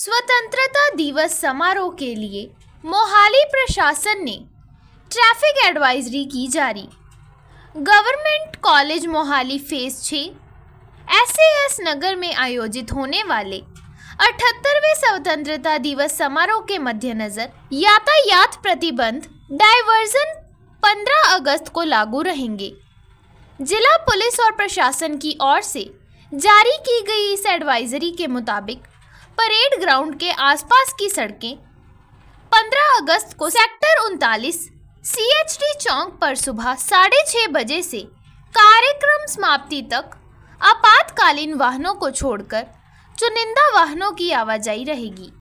स्वतंत्रता दिवस समारोह के लिए मोहाली प्रशासन ने ट्रैफिक एडवाइजरी की जारी गवर्नमेंट कॉलेज मोहाली फेस छः एस नगर में आयोजित होने वाले अठहत्तरवें स्वतंत्रता दिवस समारोह के मद्देनजर यातायात प्रतिबंध डायवर्जन 15 अगस्त को लागू रहेंगे जिला पुलिस और प्रशासन की ओर से जारी की गई इस एडवाइजरी के मुताबिक परेड ग्राउंड के आसपास की सड़कें 15 अगस्त को सेक्टर उनतालीस सी एच डी चौक पर सुबह साढ़े छः बजे से कार्यक्रम समाप्ति तक आपातकालीन वाहनों को छोड़कर चुनिंदा वाहनों की आवाजाही रहेगी